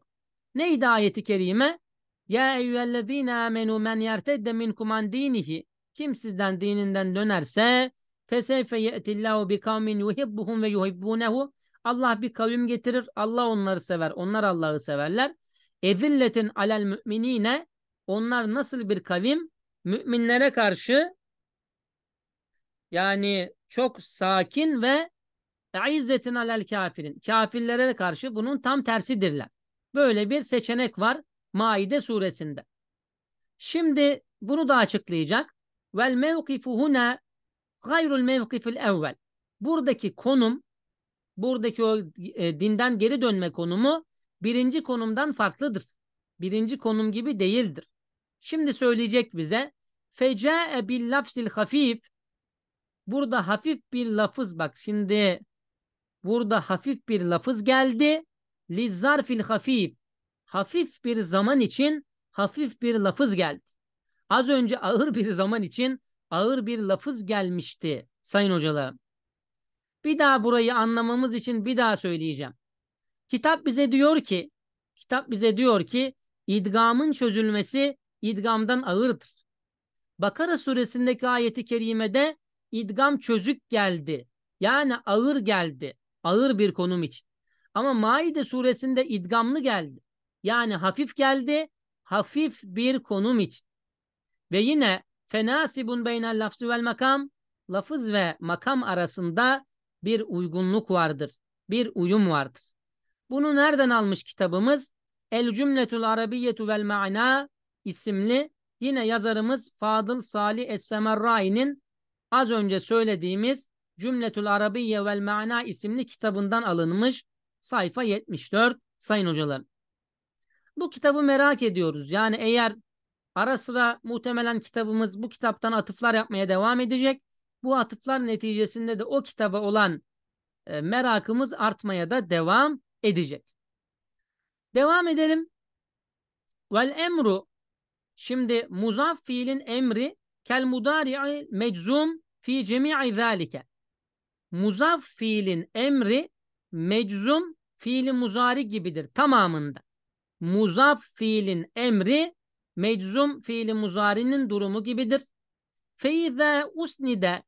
Neydi ayeti kerime? Ya eyyühellezine amenu men yertedde minkum an dinihi. Kim sizden dininden dönerse Feseyfe ye'tillahu bi kavmin yuhibbuhum ve yuhibbunehu. Allah bir kavim getirir. Allah onları sever. Onlar Allah'ı severler. Ezilletin alel müminine. Onlar nasıl bir kavim? Müminlere karşı yani çok sakin ve izzetin alel kafirin. Kafirlere karşı bunun tam tersidirler. Böyle bir seçenek var Maide suresinde. Şimdi bunu da açıklayacak. Vel mevkifu huna gayrul mevkifil evvel. Buradaki konum, buradaki o e, dinden geri dönme konumu birinci konumdan farklıdır. Birinci konum gibi değildir. Şimdi söyleyecek bize fecae bil lafzil hafif burada hafif bir lafız bak şimdi burada hafif bir lafız geldi lizzarfil hafif hafif bir zaman için hafif bir lafız geldi. Az önce ağır bir zaman için ağır bir lafız gelmişti sayın hocalarım. Bir daha burayı anlamamız için bir daha söyleyeceğim. Kitap bize diyor ki, kitap bize diyor ki idgamın çözülmesi idgamdan ağırdır. Bakara suresindeki ayeti kerimede idgam çözük geldi. Yani ağır geldi. Ağır bir konum için. Ama Maide suresinde idgamlı geldi. Yani hafif geldi. Hafif bir konum için. Ve yine Fenasibun beynel lafzu vel makam. Lafız ve makam arasında bir uygunluk vardır. Bir uyum vardır. Bunu nereden almış kitabımız? El Cümletul Arabiyyetu vel Ma'na isimli yine yazarımız Fadıl Salih Es-Semerrai'nin az önce söylediğimiz Cümletul Arabiyye vel Ma'na isimli kitabından alınmış sayfa 74 sayın hocalar. Bu kitabı merak ediyoruz. Yani eğer Ara sıra muhtemelen kitabımız bu kitaptan atıflar yapmaya devam edecek. Bu atıflar neticesinde de o kitaba olan e, merakımız artmaya da devam edecek. Devam edelim. Vel emru şimdi muzaf fiilin emri kel mudari'i meczum fi cemi'i zalike. Muzaf fiilin emri meczum fiili muzari gibidir tamamında. Muzaf fiilin emri meczum fiili muzarinin durumu gibidir. Feize usnide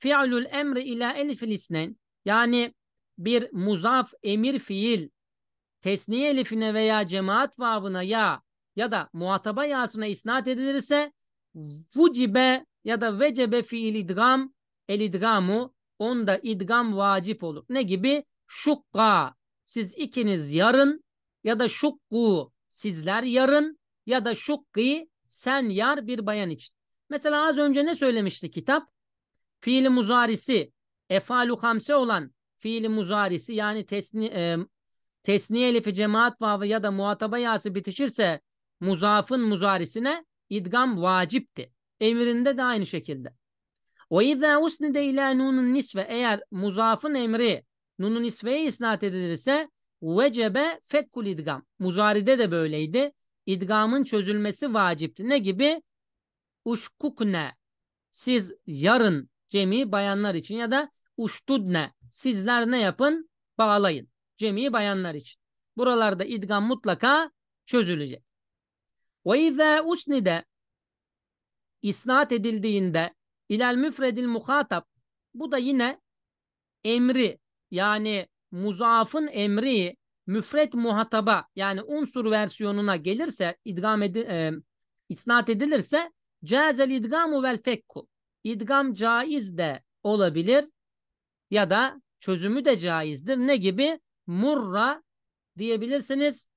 fi'lul emri ila elifil isnen yani bir muzaf emir fiil tesniye elifine veya cemaat vavına ya ya da muhataba yasına isnat edilirse vucibe ya da vecebe fiil idgam el idgamu onda idgam vacip olur. Ne gibi? Şukka siz ikiniz yarın ya da şukku sizler yarın ya da şukki sen yar bir bayan için. Mesela az önce ne söylemişti kitap? Fiili muzarisi, efalu hamse olan fiili muzarisi yani tesni, e, tesniye elifi cemaat vavı ya da muhataba yası bitişirse muzafın muzarisine idgam vacipti. Emirinde de aynı şekilde. Ve izâ usnide ilâ nunun nisve eğer muzafın emri nunun nisveye isnat edilirse vecebe fekkul idgam. Muzaride de böyleydi idgamın çözülmesi vacipti. Ne gibi? Uşkukne. Siz yarın cemi bayanlar için ya da uştudne. Sizler ne yapın? Bağlayın. Cemi bayanlar için. Buralarda idgam mutlaka çözülecek. Ve izâ usnide isnat edildiğinde ilel müfredil muhatap bu da yine emri yani muzafın emri müfret muhataba yani unsur versiyonuna gelirse idgam edi, e, isnat edilirse cazel idgamu vel fekku idgam caiz de olabilir ya da çözümü de caizdir. Ne gibi? Murra diyebilirsiniz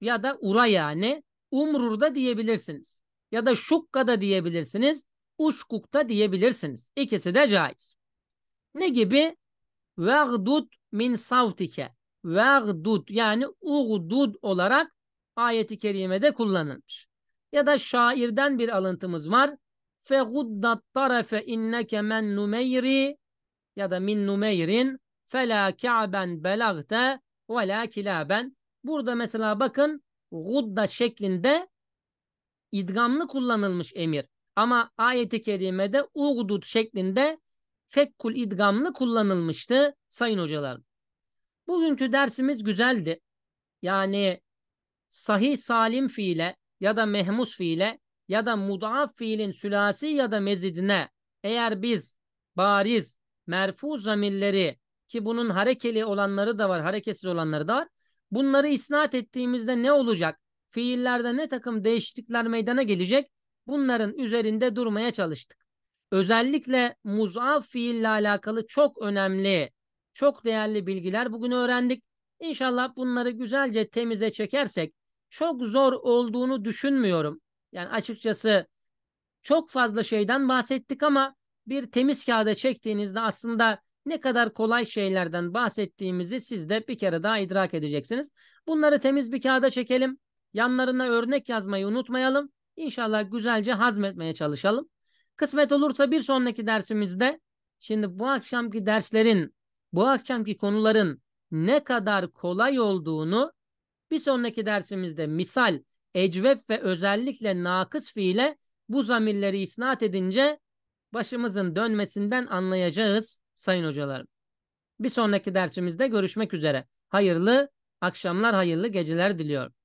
ya da ura yani umrurda diyebilirsiniz ya da şukkada diyebilirsiniz uşkukta diyebilirsiniz. İkisi de caiz. Ne gibi? Vagdud min savtike Vagdud yani ugdud olarak ayeti kerimede kullanılmış. Ya da şairden bir alıntımız var. Feguddat tarafe inneke men numeyri ya da min numeyrin fela ka'ben belagte ve la kilaben. Burada mesela bakın gudda şeklinde idgamlı kullanılmış emir. Ama ayeti kerimede ugdud şeklinde fekkul idgamlı kullanılmıştı sayın hocalarım. Bugünkü dersimiz güzeldi. Yani sahih salim fiile ya da mehmus fiile ya da mudaf fiilin sülasi ya da mezidine eğer biz bariz merfu zamirleri ki bunun harekeli olanları da var, hareketsiz olanları da var. Bunları isnat ettiğimizde ne olacak? Fiillerde ne takım değişiklikler meydana gelecek? Bunların üzerinde durmaya çalıştık. Özellikle muzaf fiille alakalı çok önemli çok değerli bilgiler bugün öğrendik. İnşallah bunları güzelce temize çekersek çok zor olduğunu düşünmüyorum. Yani açıkçası çok fazla şeyden bahsettik ama bir temiz kağıda çektiğinizde aslında ne kadar kolay şeylerden bahsettiğimizi siz de bir kere daha idrak edeceksiniz. Bunları temiz bir kağıda çekelim. Yanlarına örnek yazmayı unutmayalım. İnşallah güzelce hazmetmeye çalışalım. Kısmet olursa bir sonraki dersimizde şimdi bu akşamki derslerin bu akşamki konuların ne kadar kolay olduğunu bir sonraki dersimizde misal, ecvef ve özellikle nakıs fiile bu zamirleri isnat edince başımızın dönmesinden anlayacağız sayın hocalarım. Bir sonraki dersimizde görüşmek üzere. Hayırlı akşamlar, hayırlı geceler diliyorum.